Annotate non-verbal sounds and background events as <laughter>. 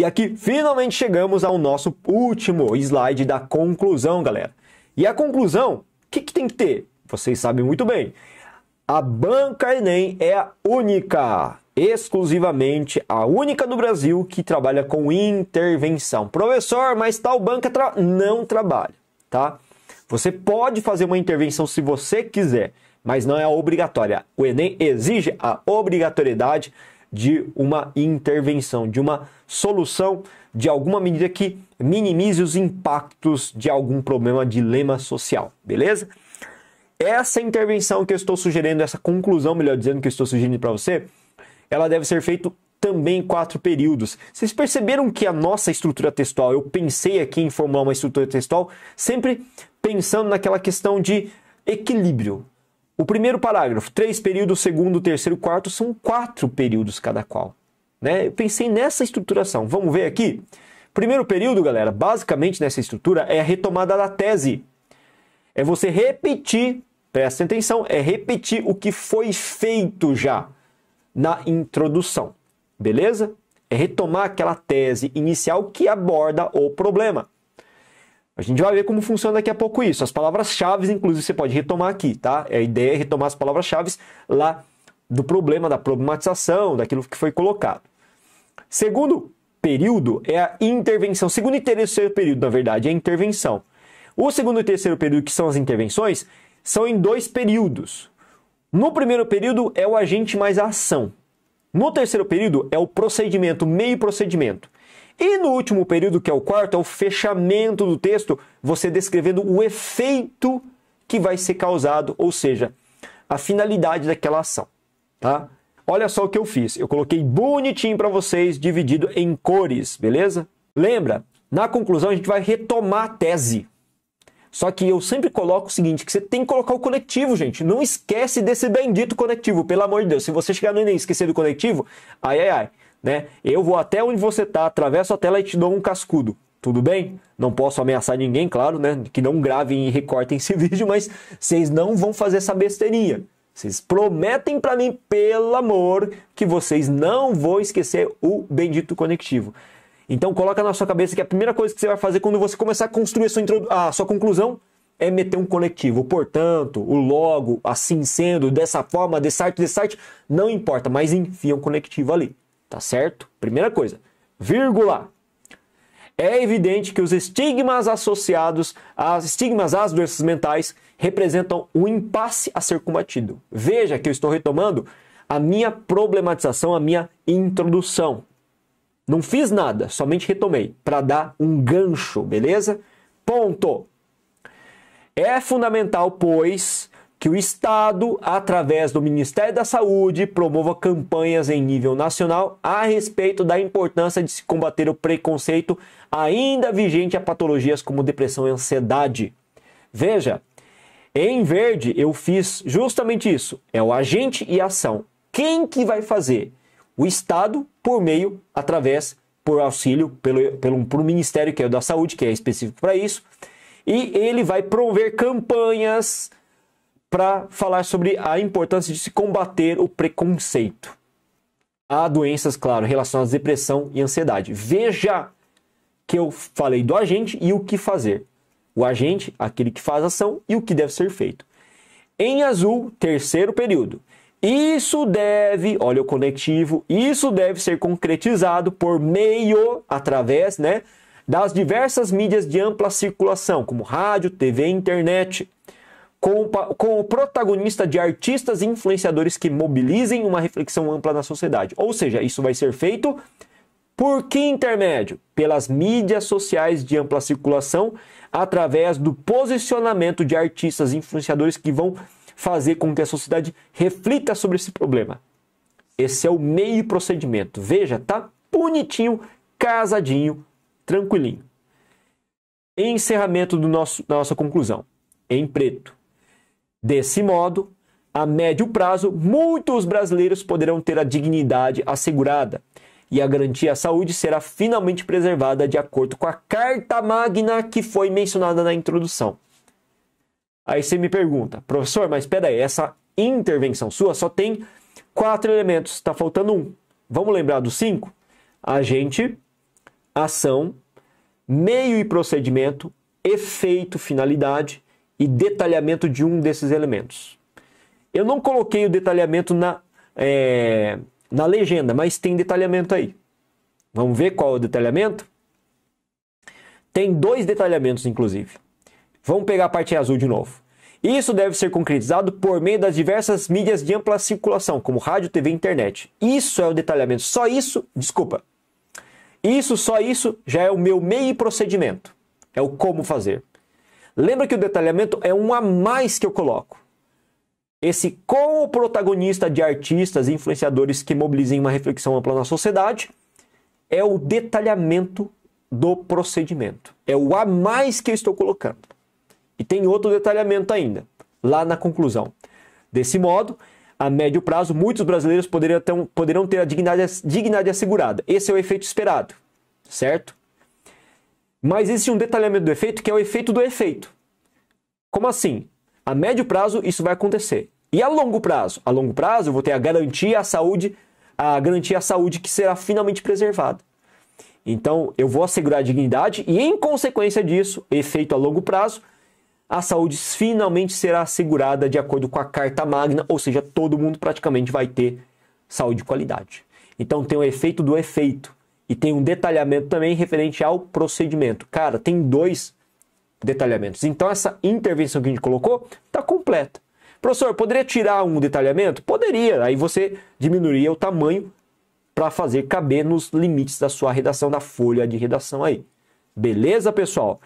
E aqui finalmente chegamos ao nosso último slide da conclusão, galera. E a conclusão, o que, que tem que ter? Vocês sabem muito bem. A banca Enem é a única, exclusivamente a única no Brasil que trabalha com intervenção. Professor, mas tal banca tra não trabalha, tá? Você pode fazer uma intervenção se você quiser, mas não é obrigatória. O Enem exige a obrigatoriedade de uma intervenção, de uma solução, de alguma medida que minimize os impactos de algum problema, dilema social, beleza? Essa intervenção que eu estou sugerindo, essa conclusão, melhor dizendo, que eu estou sugerindo para você, ela deve ser feita também em quatro períodos. Vocês perceberam que a nossa estrutura textual, eu pensei aqui em formular uma estrutura textual, sempre pensando naquela questão de equilíbrio. O primeiro parágrafo, três períodos, segundo, terceiro, quarto, são quatro períodos cada qual. Né? Eu pensei nessa estruturação. Vamos ver aqui? Primeiro período, galera, basicamente nessa estrutura é a retomada da tese. É você repetir, presta atenção, é repetir o que foi feito já na introdução. Beleza? É retomar aquela tese inicial que aborda o problema. A gente vai ver como funciona daqui a pouco isso. As palavras-chave, inclusive, você pode retomar aqui, tá? É a ideia é retomar as palavras-chave lá do problema, da problematização, daquilo que foi colocado. Segundo período é a intervenção. Segundo e terceiro período, na verdade, é a intervenção. O segundo e terceiro período, que são as intervenções, são em dois períodos. No primeiro período é o agente mais a ação. No terceiro período é o procedimento, meio procedimento. E no último período, que é o quarto, é o fechamento do texto, você descrevendo o efeito que vai ser causado, ou seja, a finalidade daquela ação, tá? Olha só o que eu fiz. Eu coloquei bonitinho para vocês, dividido em cores, beleza? Lembra, na conclusão a gente vai retomar a tese. Só que eu sempre coloco o seguinte, que você tem que colocar o conectivo, gente. Não esquece desse bendito conectivo, pelo amor de Deus. Se você chegar no Enem e esquecer do conectivo, ai, ai, ai né? Eu vou até onde você tá, atravesso a tela e te dou um cascudo. Tudo bem? Não posso ameaçar ninguém, claro, né? Que não gravem e recortem esse <laughs> vídeo, mas vocês não vão fazer essa besteirinha. Vocês prometem para mim, pelo amor, que vocês não vão esquecer o bendito conectivo. Então coloca na sua cabeça que a primeira coisa que você vai fazer quando você começar a construir a sua, a sua conclusão é meter um conectivo. Portanto, o logo, assim sendo, dessa forma, desse site, desse site, não importa, mas enfia um conectivo ali tá certo? Primeira coisa, vírgula. É evidente que os estigmas associados às estigmas às doenças mentais representam um impasse a ser combatido. Veja que eu estou retomando a minha problematização, a minha introdução. Não fiz nada, somente retomei para dar um gancho, beleza? Ponto. É fundamental, pois, que o Estado, através do Ministério da Saúde, promova campanhas em nível nacional a respeito da importância de se combater o preconceito ainda vigente a patologias como depressão e ansiedade. Veja, em verde eu fiz justamente isso, é o agente e ação. Quem que vai fazer? O Estado por meio, através, por auxílio, pelo, pelo, pelo Ministério que é o da Saúde, que é específico para isso, e ele vai promover campanhas para falar sobre a importância de se combater o preconceito. Há doenças, claro, relacionadas à depressão e ansiedade. Veja que eu falei do agente e o que fazer. O agente, aquele que faz ação e o que deve ser feito. Em azul, terceiro período. Isso deve, olha o conectivo, isso deve ser concretizado por meio, através, né, das diversas mídias de ampla circulação, como rádio, TV e internet com o, com o protagonista de artistas e influenciadores que mobilizem uma reflexão ampla na sociedade. Ou seja, isso vai ser feito por que intermédio? Pelas mídias sociais de ampla circulação, através do posicionamento de artistas e influenciadores que vão fazer com que a sociedade reflita sobre esse problema. Esse é o meio procedimento. Veja, tá bonitinho, casadinho, tranquilinho. Encerramento do nosso, da nossa conclusão. Em preto. Desse modo, a médio prazo, muitos brasileiros poderão ter a dignidade assegurada e a garantia à saúde será finalmente preservada de acordo com a Carta Magna que foi mencionada na introdução. Aí você me pergunta, professor, mas espera essa intervenção sua só tem quatro elementos, está faltando um. Vamos lembrar dos cinco? Agente, ação, meio e procedimento, efeito, finalidade, e detalhamento de um desses elementos. Eu não coloquei o detalhamento na, é, na legenda, mas tem detalhamento aí. Vamos ver qual é o detalhamento? Tem dois detalhamentos, inclusive. Vamos pegar a parte azul de novo. Isso deve ser concretizado por meio das diversas mídias de ampla circulação, como rádio, TV e internet. Isso é o detalhamento. Só isso, desculpa. Isso, só isso já é o meu meio e procedimento. É o como fazer. Lembra que o detalhamento é um a mais que eu coloco. Esse com o protagonista de artistas e influenciadores que mobilizem uma reflexão ampla na sociedade é o detalhamento do procedimento. É o a mais que eu estou colocando. E tem outro detalhamento ainda, lá na conclusão. Desse modo, a médio prazo, muitos brasileiros poderiam ter, poderão ter a dignidade, dignidade assegurada. Esse é o efeito esperado, certo? Mas existe um detalhamento do efeito que é o efeito do efeito. Como assim? A médio prazo isso vai acontecer. E a longo prazo? A longo prazo eu vou ter a garantia à saúde, a garantia à saúde que será finalmente preservada. Então eu vou assegurar a dignidade e em consequência disso, efeito a longo prazo, a saúde finalmente será assegurada de acordo com a Carta Magna, ou seja, todo mundo praticamente vai ter saúde de qualidade. Então tem o efeito do efeito. E tem um detalhamento também referente ao procedimento. Cara, tem dois detalhamentos. Então essa intervenção que a gente colocou está completa. Professor, poderia tirar um detalhamento? Poderia. Aí você diminuiria o tamanho para fazer caber nos limites da sua redação, da folha de redação aí. Beleza, pessoal?